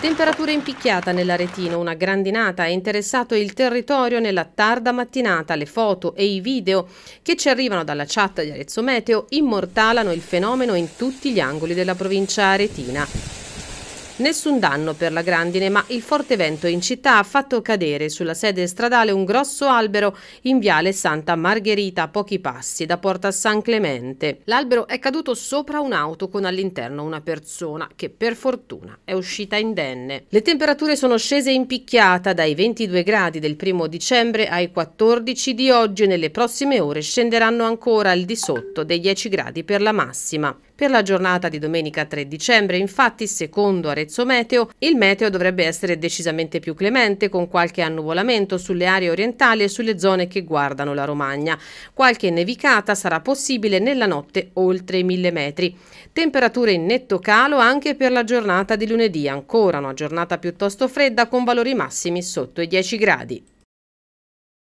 Temperatura impicchiata nell'Aretino, una grandinata ha interessato il territorio nella tarda mattinata. Le foto e i video che ci arrivano dalla chat di Arezzo Meteo immortalano il fenomeno in tutti gli angoli della provincia aretina. Nessun danno per la grandine, ma il forte vento in città ha fatto cadere sulla sede stradale un grosso albero in viale Santa Margherita, a pochi passi da Porta San Clemente. L'albero è caduto sopra un'auto con all'interno una persona che per fortuna è uscita indenne. Le temperature sono scese in picchiata dai 22 gradi del primo dicembre ai 14 di oggi e nelle prossime ore scenderanno ancora al di sotto dei 10 gradi per la massima. Per la giornata di domenica 3 dicembre, infatti, secondo Arezzo l'attrezzo meteo, il meteo dovrebbe essere decisamente più clemente con qualche annuvolamento sulle aree orientali e sulle zone che guardano la Romagna. Qualche nevicata sarà possibile nella notte oltre i mille metri. Temperature in netto calo anche per la giornata di lunedì, ancora una giornata piuttosto fredda con valori massimi sotto i 10 gradi.